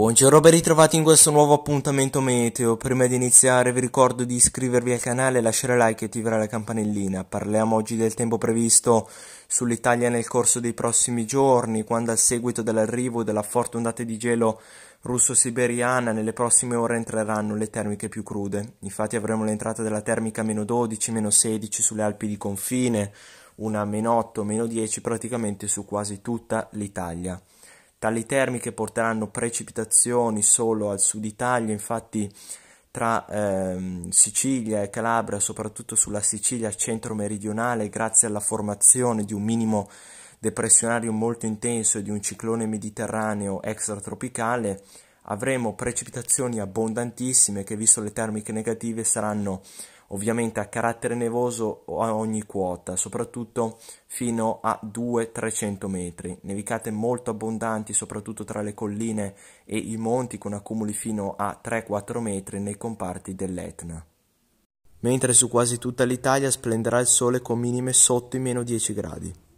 Buongiorno, ben ritrovati in questo nuovo appuntamento meteo. Prima di iniziare vi ricordo di iscrivervi al canale, lasciare like e attivare la campanellina. Parliamo oggi del tempo previsto sull'Italia nel corso dei prossimi giorni, quando a seguito dell'arrivo della forte ondata di gelo russo-siberiana nelle prossime ore entreranno le termiche più crude. Infatti avremo l'entrata della termica meno 12, meno 16 sulle Alpi di confine, una meno 8, meno 10 praticamente su quasi tutta l'Italia. Tali termiche porteranno precipitazioni solo al sud Italia, infatti tra eh, Sicilia e Calabria, soprattutto sulla Sicilia centro-meridionale, grazie alla formazione di un minimo depressionario molto intenso e di un ciclone mediterraneo extratropicale, avremo precipitazioni abbondantissime che, visto le termiche negative, saranno ovviamente a carattere nevoso a ogni quota, soprattutto fino a 200-300 metri, nevicate molto abbondanti soprattutto tra le colline e i monti con accumuli fino a 3-4 metri nei comparti dell'Etna. Mentre su quasi tutta l'Italia splenderà il sole con minime sotto i meno 10 gradi.